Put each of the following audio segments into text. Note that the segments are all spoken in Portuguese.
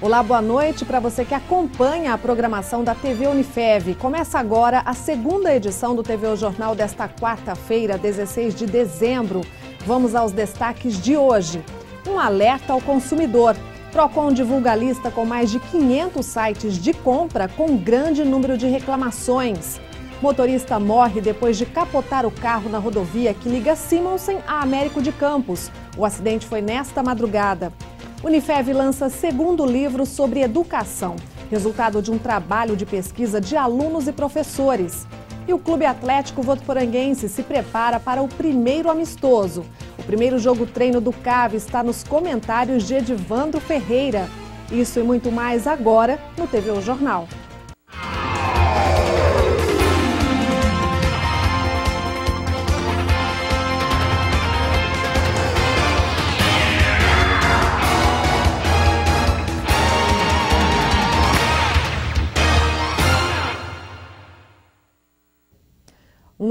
Olá, boa noite para você que acompanha a programação da TV Unifev. Começa agora a segunda edição do TV o Jornal desta quarta-feira, 16 de dezembro. Vamos aos destaques de hoje. Um alerta ao consumidor. Procon divulga a lista com mais de 500 sites de compra com grande número de reclamações. Motorista morre depois de capotar o carro na rodovia que liga Simonsen a Américo de Campos. O acidente foi nesta madrugada. Unifev lança segundo livro sobre educação, resultado de um trabalho de pesquisa de alunos e professores. E o Clube Atlético Votuporanguense se prepara para o primeiro amistoso. O primeiro jogo treino do CAV está nos comentários de Edivandro Ferreira. Isso e muito mais agora no TV o Jornal.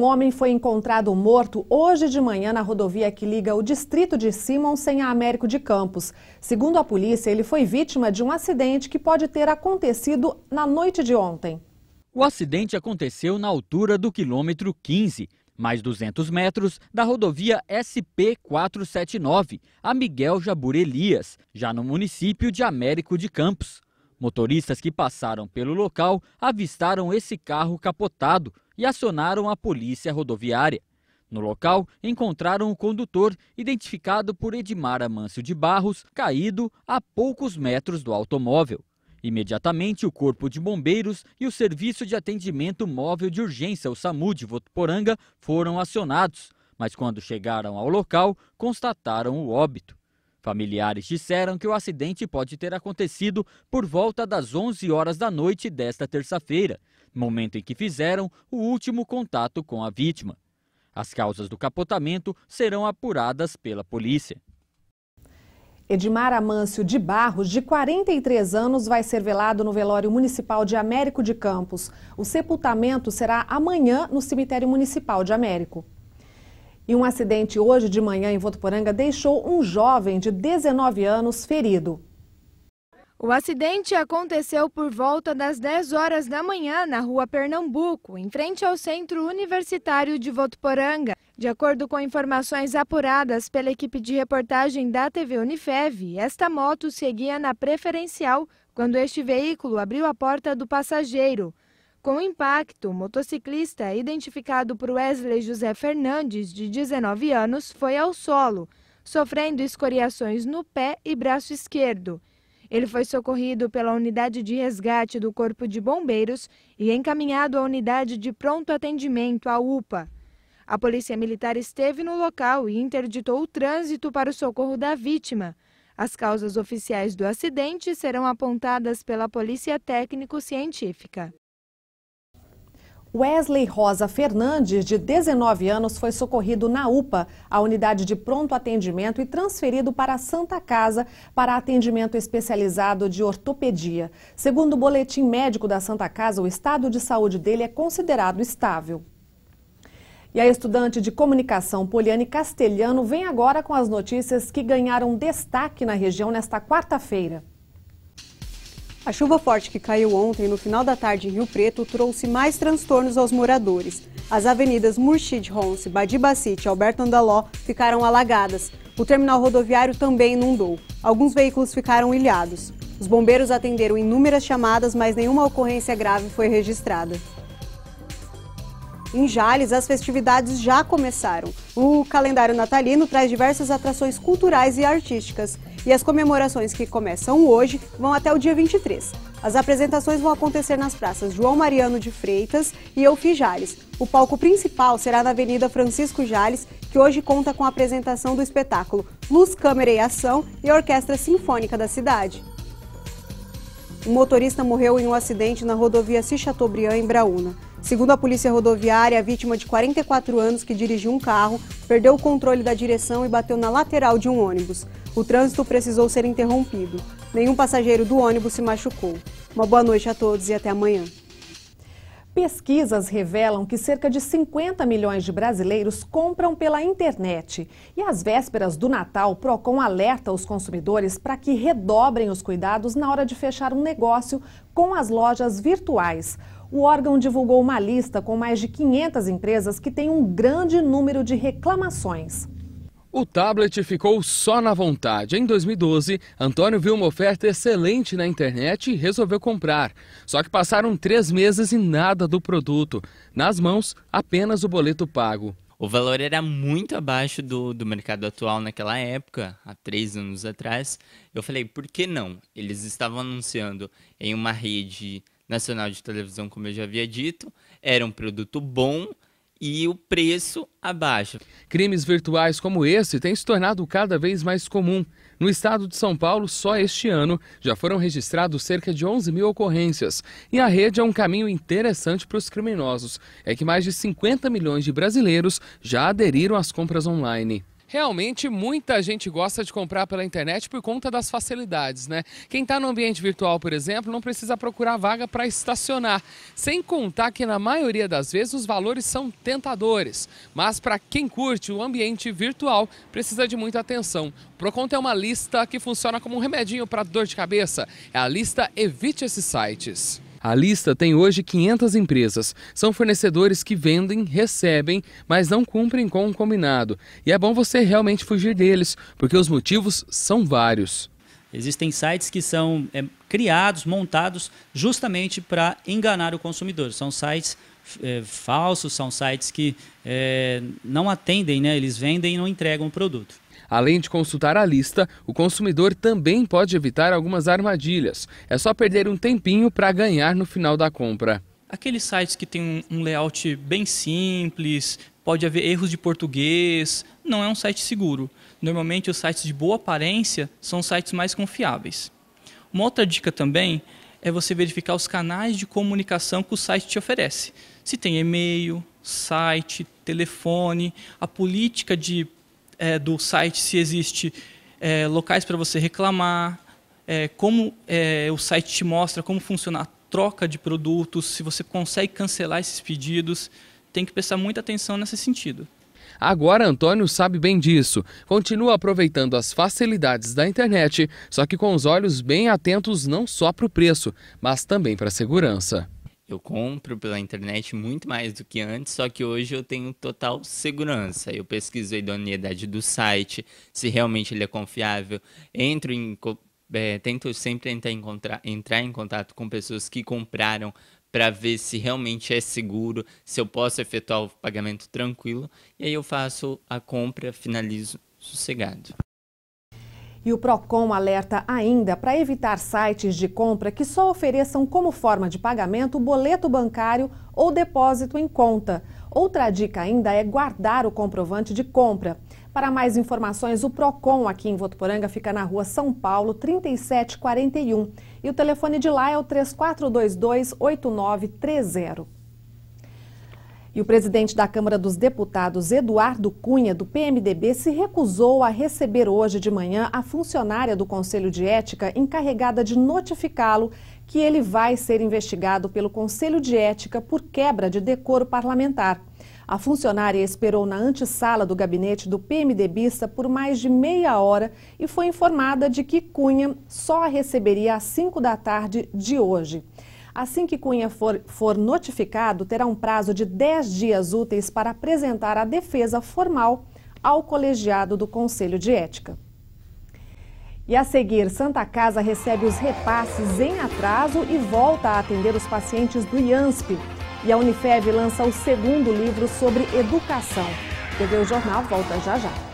Um homem foi encontrado morto hoje de manhã na rodovia que liga o distrito de Simonsen a Américo de Campos. Segundo a polícia, ele foi vítima de um acidente que pode ter acontecido na noite de ontem. O acidente aconteceu na altura do quilômetro 15, mais 200 metros da rodovia SP 479, a Miguel Jabur Elias, já no município de Américo de Campos. Motoristas que passaram pelo local avistaram esse carro capotado e acionaram a polícia rodoviária. No local, encontraram o condutor, identificado por Edmar Amâncio de Barros, caído a poucos metros do automóvel. Imediatamente, o Corpo de Bombeiros e o Serviço de Atendimento Móvel de Urgência, o SAMU de Votuporanga, foram acionados, mas quando chegaram ao local, constataram o óbito. Familiares disseram que o acidente pode ter acontecido por volta das 11 horas da noite desta terça-feira, momento em que fizeram o último contato com a vítima. As causas do capotamento serão apuradas pela polícia. Edmar Amâncio de Barros, de 43 anos, vai ser velado no velório municipal de Américo de Campos. O sepultamento será amanhã no cemitério municipal de Américo. E um acidente hoje de manhã em Votuporanga deixou um jovem de 19 anos ferido. O acidente aconteceu por volta das 10 horas da manhã na rua Pernambuco, em frente ao Centro Universitário de Votuporanga. De acordo com informações apuradas pela equipe de reportagem da TV Unifev, esta moto seguia na preferencial quando este veículo abriu a porta do passageiro. Com o impacto, o motociclista, identificado por Wesley José Fernandes, de 19 anos, foi ao solo, sofrendo escoriações no pé e braço esquerdo. Ele foi socorrido pela unidade de resgate do Corpo de Bombeiros e encaminhado à unidade de pronto atendimento, a UPA. A Polícia Militar esteve no local e interditou o trânsito para o socorro da vítima. As causas oficiais do acidente serão apontadas pela Polícia Técnico-Científica. Wesley Rosa Fernandes, de 19 anos, foi socorrido na UPA, a unidade de pronto atendimento, e transferido para a Santa Casa para atendimento especializado de ortopedia. Segundo o boletim médico da Santa Casa, o estado de saúde dele é considerado estável. E a estudante de comunicação Poliane Castelhano vem agora com as notícias que ganharam destaque na região nesta quarta-feira. A chuva forte que caiu ontem no final da tarde em Rio Preto trouxe mais transtornos aos moradores. As avenidas Murchid Ronce, Badibacite e Alberto Andaló ficaram alagadas. O terminal rodoviário também inundou. Alguns veículos ficaram ilhados. Os bombeiros atenderam inúmeras chamadas, mas nenhuma ocorrência grave foi registrada. Em Jales, as festividades já começaram. O calendário natalino traz diversas atrações culturais e artísticas. E as comemorações que começam hoje vão até o dia 23. As apresentações vão acontecer nas praças João Mariano de Freitas e Elfi Jales. O palco principal será na Avenida Francisco Jales, que hoje conta com a apresentação do espetáculo Luz, Câmera e Ação e a Orquestra Sinfônica da cidade. Um motorista morreu em um acidente na rodovia Chateaubriand, em Braúna. Segundo a polícia rodoviária, a vítima de 44 anos que dirigiu um carro perdeu o controle da direção e bateu na lateral de um ônibus. O trânsito precisou ser interrompido. Nenhum passageiro do ônibus se machucou. Uma boa noite a todos e até amanhã. Pesquisas revelam que cerca de 50 milhões de brasileiros compram pela internet. E às vésperas do Natal, o Procon alerta os consumidores para que redobrem os cuidados na hora de fechar um negócio com as lojas virtuais. O órgão divulgou uma lista com mais de 500 empresas que têm um grande número de reclamações. O tablet ficou só na vontade. Em 2012, Antônio viu uma oferta excelente na internet e resolveu comprar. Só que passaram três meses e nada do produto. Nas mãos, apenas o boleto pago. O valor era muito abaixo do, do mercado atual naquela época, há três anos atrás. Eu falei, por que não? Eles estavam anunciando em uma rede nacional de televisão, como eu já havia dito, era um produto bom e o preço abaixo. Crimes virtuais como esse têm se tornado cada vez mais comum. No estado de São Paulo, só este ano, já foram registrados cerca de 11 mil ocorrências. E a rede é um caminho interessante para os criminosos. É que mais de 50 milhões de brasileiros já aderiram às compras online. Realmente, muita gente gosta de comprar pela internet por conta das facilidades, né? Quem está no ambiente virtual, por exemplo, não precisa procurar vaga para estacionar. Sem contar que, na maioria das vezes, os valores são tentadores. Mas, para quem curte o ambiente virtual, precisa de muita atenção. Procon é uma lista que funciona como um remedinho para dor de cabeça. É a lista Evite Esses Sites. A lista tem hoje 500 empresas. São fornecedores que vendem, recebem, mas não cumprem com o combinado. E é bom você realmente fugir deles, porque os motivos são vários. Existem sites que são é, criados, montados justamente para enganar o consumidor. São sites é, falsos, são sites que é, não atendem, né? eles vendem e não entregam o produto. Além de consultar a lista, o consumidor também pode evitar algumas armadilhas. É só perder um tempinho para ganhar no final da compra. Aqueles sites que tem um layout bem simples, pode haver erros de português, não é um site seguro. Normalmente os sites de boa aparência são sites mais confiáveis. Uma outra dica também é você verificar os canais de comunicação que o site te oferece. Se tem e-mail, site, telefone, a política de é, do site se existe é, locais para você reclamar, é, como é, o site te mostra como funciona a troca de produtos, se você consegue cancelar esses pedidos. Tem que prestar muita atenção nesse sentido. Agora Antônio sabe bem disso. Continua aproveitando as facilidades da internet, só que com os olhos bem atentos não só para o preço, mas também para a segurança. Eu compro pela internet muito mais do que antes, só que hoje eu tenho total segurança. Eu pesquiso a idoneidade do site, se realmente ele é confiável. Entro em, é, tento sempre tentar encontrar, entrar em contato com pessoas que compraram para ver se realmente é seguro, se eu posso efetuar o pagamento tranquilo. E aí eu faço a compra, finalizo sossegado. E o Procon alerta ainda para evitar sites de compra que só ofereçam como forma de pagamento boleto bancário ou depósito em conta. Outra dica ainda é guardar o comprovante de compra. Para mais informações, o Procon aqui em Votuporanga fica na Rua São Paulo, 3741, e o telefone de lá é o 3422 8930. E o presidente da Câmara dos Deputados, Eduardo Cunha, do PMDB, se recusou a receber hoje de manhã a funcionária do Conselho de Ética encarregada de notificá-lo que ele vai ser investigado pelo Conselho de Ética por quebra de decoro parlamentar. A funcionária esperou na antessala do gabinete do PMDBista por mais de meia hora e foi informada de que Cunha só a receberia às 5 da tarde de hoje. Assim que Cunha for, for notificado, terá um prazo de 10 dias úteis para apresentar a defesa formal ao colegiado do Conselho de Ética. E a seguir, Santa Casa recebe os repasses em atraso e volta a atender os pacientes do IANSP. E a Unifev lança o segundo livro sobre educação. TV O Jornal volta já já.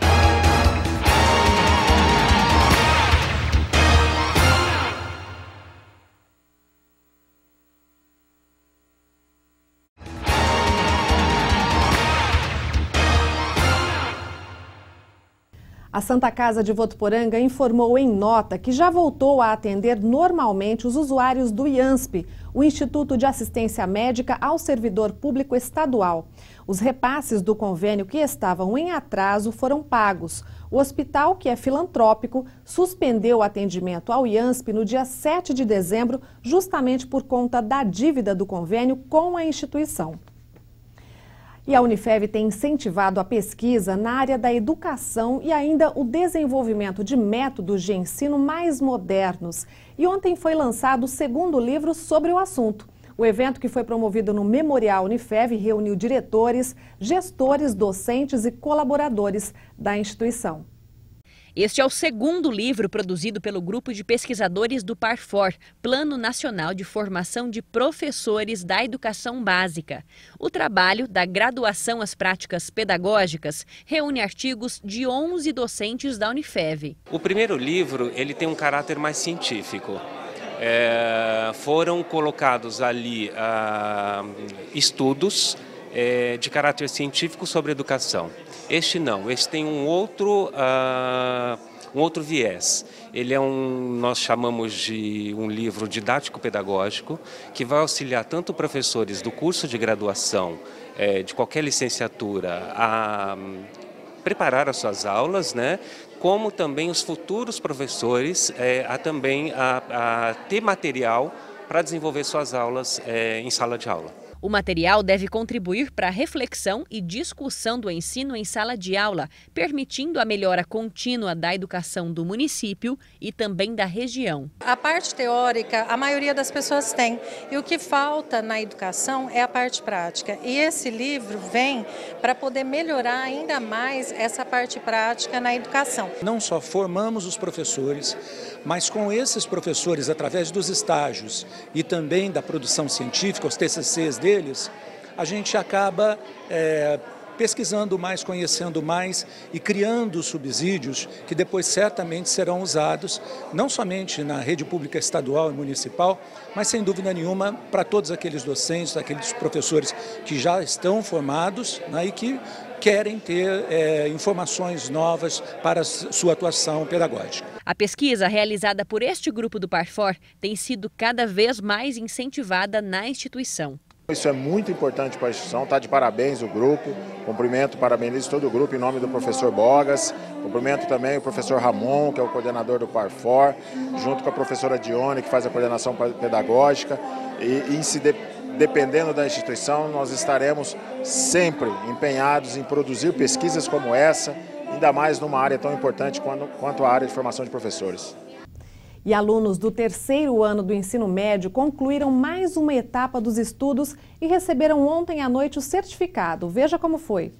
A Santa Casa de Votuporanga informou em nota que já voltou a atender normalmente os usuários do IANSP, o Instituto de Assistência Médica ao Servidor Público Estadual. Os repasses do convênio que estavam em atraso foram pagos. O hospital, que é filantrópico, suspendeu o atendimento ao IANSP no dia 7 de dezembro, justamente por conta da dívida do convênio com a instituição. E a Unifev tem incentivado a pesquisa na área da educação e ainda o desenvolvimento de métodos de ensino mais modernos. E ontem foi lançado o segundo livro sobre o assunto. O evento, que foi promovido no Memorial Unifev, reuniu diretores, gestores, docentes e colaboradores da instituição. Este é o segundo livro produzido pelo grupo de pesquisadores do PARFOR, Plano Nacional de Formação de Professores da Educação Básica. O trabalho, da graduação às práticas pedagógicas, reúne artigos de 11 docentes da Unifev. O primeiro livro ele tem um caráter mais científico. É, foram colocados ali ah, estudos é, de caráter científico sobre educação. Este não, este tem um outro, uh, um outro viés. Ele é um, nós chamamos de um livro didático-pedagógico, que vai auxiliar tanto professores do curso de graduação, é, de qualquer licenciatura, a hum, preparar as suas aulas, né? como também os futuros professores é, a também a, a ter material para desenvolver suas aulas é, em sala de aula. O material deve contribuir para a reflexão e discussão do ensino em sala de aula, permitindo a melhora contínua da educação do município e também da região. A parte teórica, a maioria das pessoas tem, e o que falta na educação é a parte prática. E esse livro vem para poder melhorar ainda mais essa parte prática na educação. Não só formamos os professores, mas com esses professores, através dos estágios e também da produção científica, os TCCs deles, a gente acaba é, pesquisando mais, conhecendo mais e criando subsídios que depois certamente serão usados, não somente na rede pública estadual e municipal, mas sem dúvida nenhuma para todos aqueles docentes, aqueles professores que já estão formados né, e que querem ter é, informações novas para sua atuação pedagógica. A pesquisa realizada por este grupo do Parfor tem sido cada vez mais incentivada na instituição. Isso é muito importante para a instituição, está de parabéns o grupo, cumprimento, parabenizo todo o grupo em nome do professor Bogas, cumprimento também o professor Ramon, que é o coordenador do PARFOR, junto com a professora Dione, que faz a coordenação pedagógica, e, e se de, dependendo da instituição, nós estaremos sempre empenhados em produzir pesquisas como essa, ainda mais numa área tão importante quanto, quanto a área de formação de professores. E alunos do terceiro ano do ensino médio concluíram mais uma etapa dos estudos e receberam ontem à noite o certificado. Veja como foi.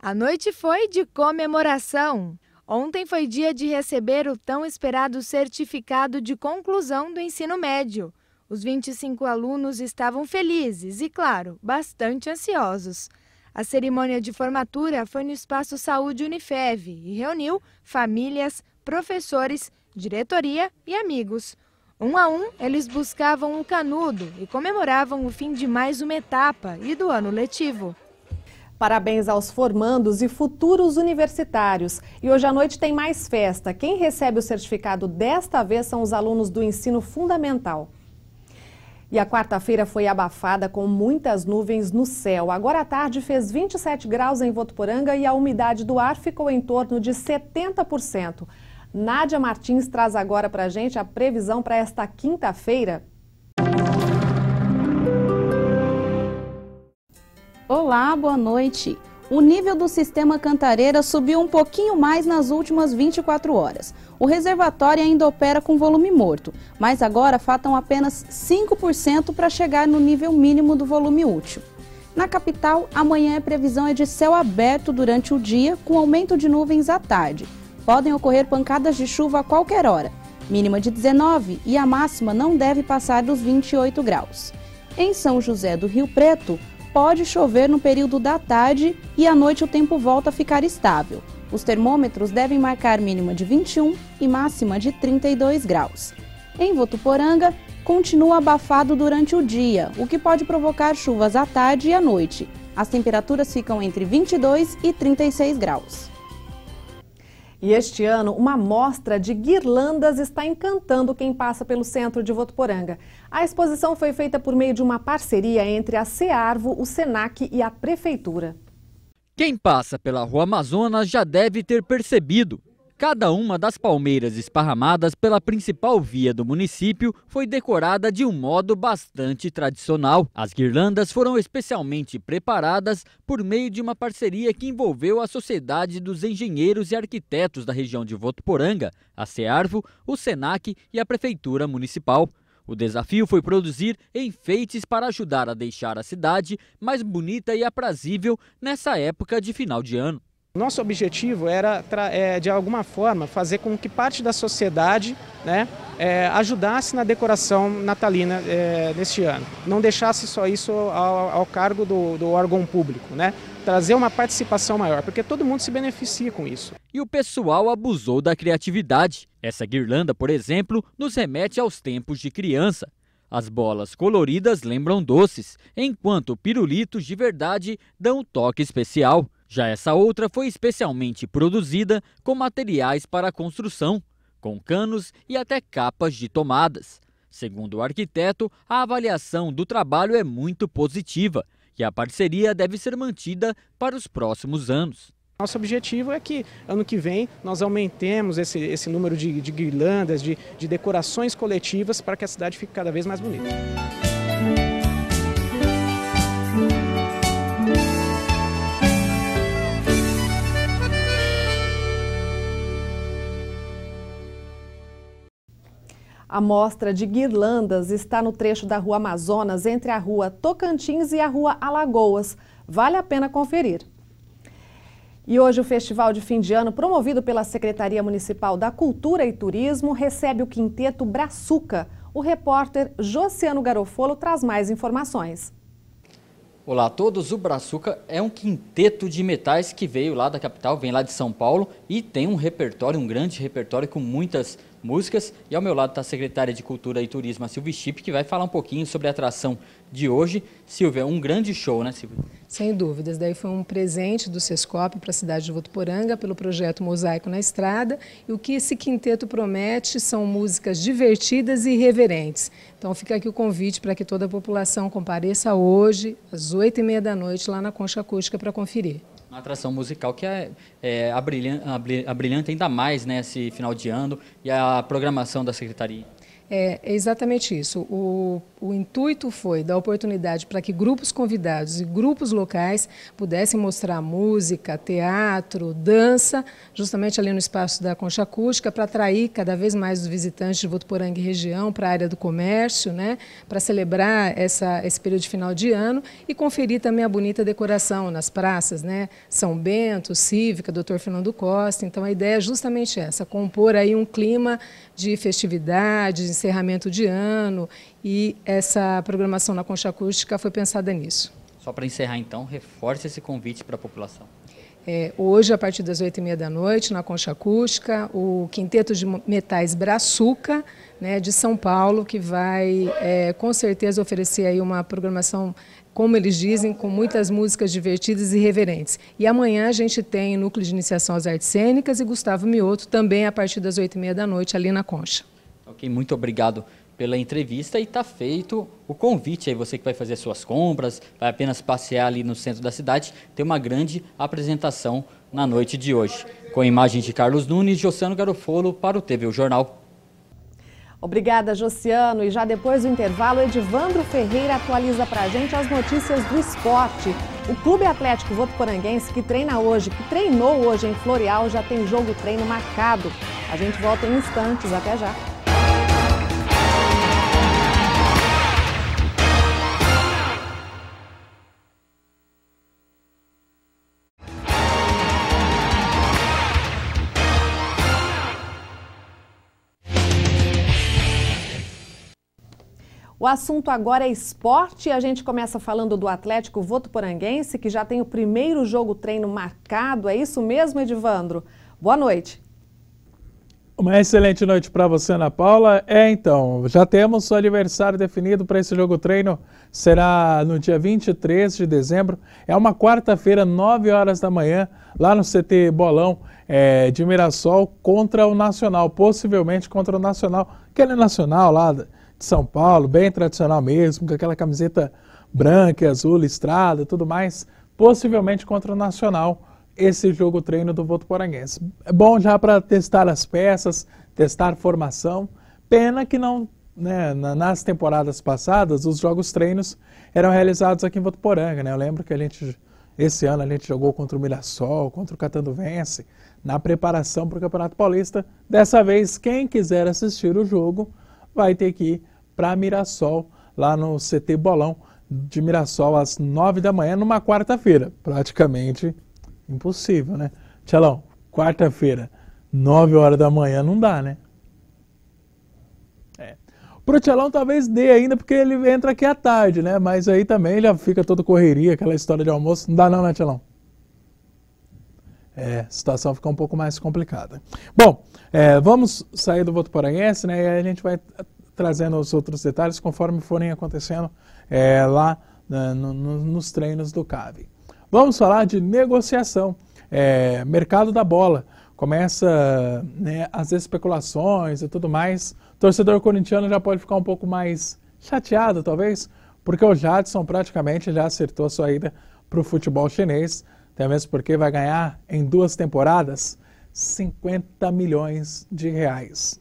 A noite foi de comemoração. Ontem foi dia de receber o tão esperado certificado de conclusão do ensino médio. Os 25 alunos estavam felizes e, claro, bastante ansiosos. A cerimônia de formatura foi no Espaço Saúde Unifev e reuniu famílias, professores diretoria e amigos. Um a um, eles buscavam o canudo e comemoravam o fim de mais uma etapa e do ano letivo. Parabéns aos formandos e futuros universitários. E hoje à noite tem mais festa. Quem recebe o certificado desta vez são os alunos do ensino fundamental. E a quarta-feira foi abafada com muitas nuvens no céu. Agora à tarde fez 27 graus em Votuporanga e a umidade do ar ficou em torno de 70%. Nádia Martins traz agora para a gente a previsão para esta quinta-feira. Olá, boa noite. O nível do sistema Cantareira subiu um pouquinho mais nas últimas 24 horas. O reservatório ainda opera com volume morto, mas agora faltam apenas 5% para chegar no nível mínimo do volume útil. Na capital, amanhã a previsão é de céu aberto durante o dia, com aumento de nuvens à tarde podem ocorrer pancadas de chuva a qualquer hora, mínima de 19 e a máxima não deve passar dos 28 graus. Em São José do Rio Preto, pode chover no período da tarde e à noite o tempo volta a ficar estável. Os termômetros devem marcar mínima de 21 e máxima de 32 graus. Em Votuporanga, continua abafado durante o dia, o que pode provocar chuvas à tarde e à noite. As temperaturas ficam entre 22 e 36 graus. E este ano, uma mostra de guirlandas está encantando quem passa pelo centro de Votuporanga. A exposição foi feita por meio de uma parceria entre a CEARVO, o SENAC e a Prefeitura. Quem passa pela Rua Amazonas já deve ter percebido. Cada uma das palmeiras esparramadas pela principal via do município foi decorada de um modo bastante tradicional. As guirlandas foram especialmente preparadas por meio de uma parceria que envolveu a Sociedade dos Engenheiros e Arquitetos da região de Votuporanga, a CEARVO, o SENAC e a Prefeitura Municipal. O desafio foi produzir enfeites para ajudar a deixar a cidade mais bonita e aprazível nessa época de final de ano. Nosso objetivo era, é, de alguma forma, fazer com que parte da sociedade né, é, ajudasse na decoração natalina é, neste ano. Não deixasse só isso ao, cargo do, do, órgão público, né? trazer uma participação maior, porque todo mundo se beneficia com isso. E o pessoal abusou da criatividade. Essa guirlanda, por exemplo, nos remete aos tempos de criança. As bolas coloridas lembram doces, enquanto pirulitos de verdade dão um toque especial. Já essa outra foi especialmente produzida com materiais para construção, com canos e até capas de tomadas. Segundo o arquiteto, a avaliação do trabalho é muito positiva e a parceria deve ser mantida para os próximos anos. Nosso objetivo é que ano que vem nós aumentemos esse, esse número de, de guirlandas, de, de decorações coletivas para que a cidade fique cada vez mais bonita. A mostra de guirlandas está no trecho da Rua Amazonas, entre a Rua Tocantins e a Rua Alagoas. Vale a pena conferir. E hoje o festival de fim de ano, promovido pela Secretaria Municipal da Cultura e Turismo, recebe o quinteto Braçuca. O repórter Josiano Garofolo traz mais informações. Olá a todos, o Braçuca é um quinteto de metais que veio lá da capital, vem lá de São Paulo e tem um repertório, um grande repertório com muitas músicas. E ao meu lado está a secretária de Cultura e Turismo, a Silvia Chip, que vai falar um pouquinho sobre a atração de hoje. Silvia, um grande show, né Silvia? Sem dúvidas, daí foi um presente do Sescop para a cidade de Votuporanga pelo projeto Mosaico na Estrada. E o que esse quinteto promete são músicas divertidas e irreverentes. Então fica aqui o convite para que toda a população compareça hoje, às oito e meia da noite, lá na Concha Acústica para conferir. Uma atração musical que é, é abrilhante, ainda mais nesse né, final de ano e a programação da Secretaria. É, é, exatamente isso. O, o intuito foi dar oportunidade para que grupos convidados e grupos locais pudessem mostrar música, teatro, dança, justamente ali no espaço da Concha Acústica, para atrair cada vez mais os visitantes de Votuporanga e região para a área do comércio, né, para celebrar essa, esse período de final de ano e conferir também a bonita decoração nas praças, né, São Bento, Cívica, Dr. Fernando Costa. Então a ideia é justamente essa, compor aí um clima de festividades, encerramento de ano e essa programação na Concha Acústica foi pensada nisso. Só para encerrar, então, reforce esse convite para a população. É, hoje, a partir das oito e meia da noite, na Concha Acústica, o Quinteto de Metais Braçuca, né, de São Paulo, que vai, é, com certeza, oferecer aí uma programação como eles dizem, com muitas músicas divertidas e reverentes. E amanhã a gente tem Núcleo de Iniciação às Artes Cênicas e Gustavo Mioto, também a partir das oito e meia da noite, ali na Concha. Ok, muito obrigado pela entrevista e está feito o convite aí você que vai fazer suas compras, vai apenas passear ali no centro da cidade, tem uma grande apresentação na noite de hoje. Com imagens de Carlos Nunes, Josiano Garofolo para o TV o Jornal. Obrigada, Josiano. E já depois do intervalo, Edivandro Ferreira atualiza para a gente as notícias do esporte. O Clube Atlético Votuporanguense, que treina hoje, que treinou hoje em Floreal, já tem jogo treino marcado. A gente volta em instantes. Até já. O assunto agora é esporte e a gente começa falando do Atlético Votuporanguense, que já tem o primeiro jogo treino marcado. É isso mesmo, Edivandro? Boa noite. Uma excelente noite para você, Ana Paula. É, então, já temos o aniversário definido para esse jogo treino. Será no dia 23 de dezembro. É uma quarta-feira, 9 horas da manhã, lá no CT Bolão é, de Mirassol contra o Nacional, possivelmente contra o Nacional, aquele é Nacional lá de São Paulo, bem tradicional mesmo, com aquela camiseta branca, azul, listrada tudo mais, possivelmente contra o Nacional, esse jogo treino do Votuporanguense. É bom já para testar as peças, testar formação. Pena que não, né, nas temporadas passadas, os jogos treinos eram realizados aqui em Votuporanga, né? Eu lembro que a gente esse ano a gente jogou contra o Mirassol, contra o Catanduvense, na preparação para o Campeonato Paulista. Dessa vez, quem quiser assistir o jogo vai ter que ir para Mirassol, lá no CT Bolão de Mirassol, às 9 da manhã, numa quarta-feira. Praticamente impossível, né? Tchelão, quarta-feira, 9 horas da manhã, não dá, né? É. Pro Tchelão talvez dê ainda, porque ele entra aqui à tarde, né? Mas aí também ele já fica toda correria, aquela história de almoço. Não dá não, né, Tchelão? é, a situação fica um pouco mais complicada. Bom, é, vamos sair do voto poranhense, né? E aí a gente vai trazendo os outros detalhes conforme forem acontecendo é, lá né, no, nos treinos do CAVE. Vamos falar de negociação. É, mercado da bola. Começa né, as especulações e tudo mais. torcedor corintiano já pode ficar um pouco mais chateado, talvez, porque o Jadson praticamente já acertou sua ida para o futebol chinês. Até mesmo porque vai ganhar em duas temporadas 50 milhões de reais.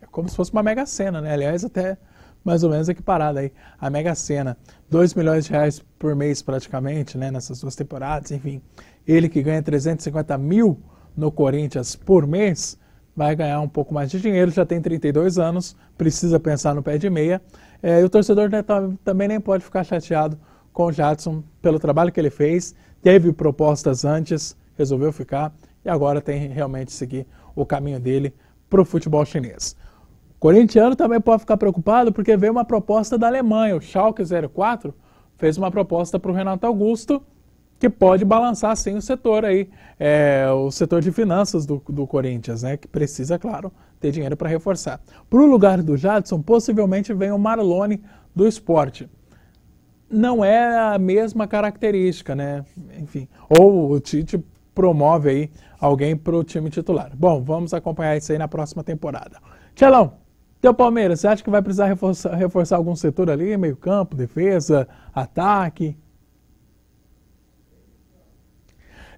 É como se fosse uma mega sena, né? Aliás, até mais ou menos equiparada aí. A mega sena, 2 milhões de reais por mês praticamente, né? Nessas duas temporadas, enfim. Ele que ganha 350 mil no Corinthians por mês, vai ganhar um pouco mais de dinheiro, já tem 32 anos, precisa pensar no pé de meia. É, e o torcedor né, tá, também nem pode ficar chateado com o Jadson pelo trabalho que ele fez, teve propostas antes, resolveu ficar e agora tem realmente seguir o caminho dele para o futebol chinês. O corintiano também pode ficar preocupado porque veio uma proposta da Alemanha, o Schalke 04 fez uma proposta para o Renato Augusto que pode balançar sim o setor aí, é, o setor de finanças do, do Corinthians, né? Que precisa, claro, ter dinheiro para reforçar. Para o lugar do Jadson, possivelmente vem o Marlone do esporte não é a mesma característica, né? Enfim, ou o Tite promove aí alguém para o time titular. Bom, vamos acompanhar isso aí na próxima temporada. Tchelão, teu Palmeiras, você acha que vai precisar reforçar, reforçar algum setor ali, meio campo, defesa, ataque?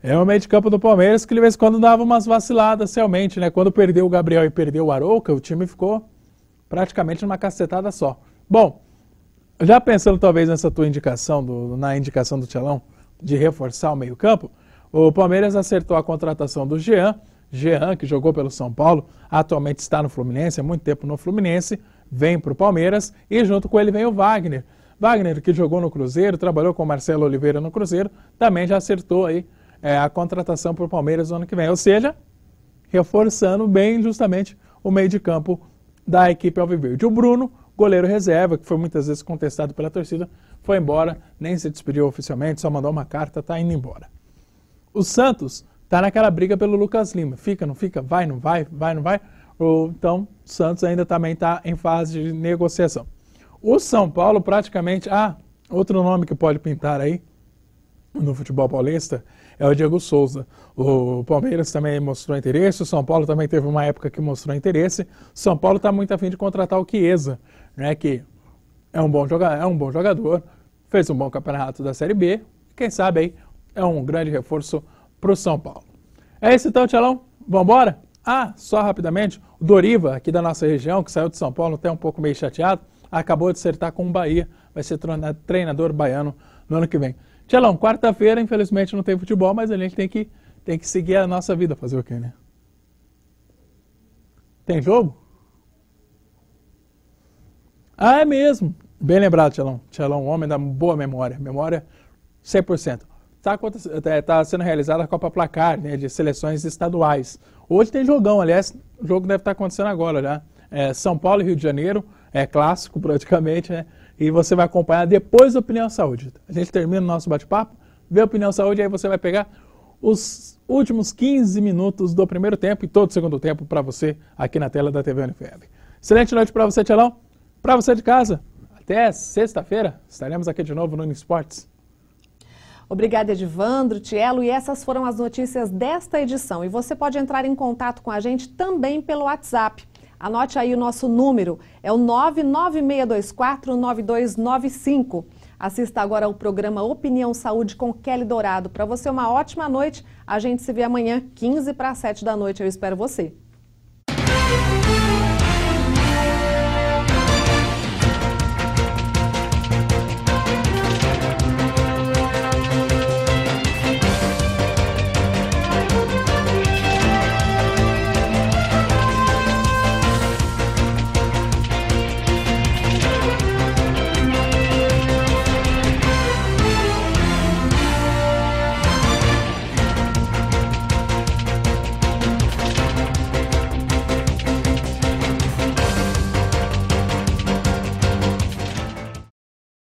É o meio de campo do Palmeiras que de vez em quando dava umas vaciladas, realmente, né? Quando perdeu o Gabriel e perdeu o Arouca, o time ficou praticamente numa cacetada só. Bom, já pensando talvez nessa tua indicação, do, na indicação do Tchelão, de reforçar o meio-campo, o Palmeiras acertou a contratação do Jean, Jean, que jogou pelo São Paulo, atualmente está no Fluminense, há muito tempo no Fluminense, vem para o Palmeiras e junto com ele vem o Wagner. Wagner, que jogou no Cruzeiro, trabalhou com Marcelo Oliveira no Cruzeiro, também já acertou aí é, a contratação para o Palmeiras no ano que vem. Ou seja, reforçando bem justamente o meio de campo da equipe Alviverde. O Bruno, goleiro reserva, que foi muitas vezes contestado pela torcida, foi embora, nem se despediu oficialmente, só mandou uma carta, está indo embora. O Santos está naquela briga pelo Lucas Lima. Fica, não fica? Vai, não vai? Vai, não vai? Ou, então, o Santos ainda também está em fase de negociação. O São Paulo praticamente... Ah, outro nome que pode pintar aí no futebol paulista é o Diego Souza. O Palmeiras também mostrou interesse, o São Paulo também teve uma época que mostrou interesse. O São Paulo está muito afim de contratar o Chiesa né, que é um, bom jogador, é um bom jogador, fez um bom campeonato da Série B, quem sabe aí é um grande reforço para o São Paulo. É isso então, Tchelão, vamos embora? Ah, só rapidamente, o Doriva, aqui da nossa região, que saiu de São Paulo, até tá um pouco meio chateado, acabou de acertar com o Bahia, vai ser treinador baiano no ano que vem. Tchelão, quarta-feira, infelizmente, não tem futebol, mas a gente tem que, tem que seguir a nossa vida, fazer o quê, né? Tem jogo? Ah, é mesmo. Bem lembrado, Tchelão. Tchelão, homem da boa memória. Memória 100%. Está é, tá sendo realizada a Copa Placar, né, de seleções estaduais. Hoje tem jogão, aliás, o jogo deve estar tá acontecendo agora já. Né? É, São Paulo e Rio de Janeiro, é clássico praticamente, né? E você vai acompanhar depois da Opinião Saúde. A gente termina o nosso bate-papo, vê a Opinião Saúde, aí você vai pegar os últimos 15 minutos do primeiro tempo e todo o segundo tempo para você aqui na tela da TV UniFeb. Excelente noite para você, Tchelão. Para você de casa, até sexta-feira estaremos aqui de novo no Unisportes. Obrigada, Edivandro, Tielo, e essas foram as notícias desta edição. E você pode entrar em contato com a gente também pelo WhatsApp. Anote aí o nosso número, é o 996249295. Assista agora ao programa Opinião Saúde com Kelly Dourado. Para você, uma ótima noite. A gente se vê amanhã, 15 para 7 da noite. Eu espero você.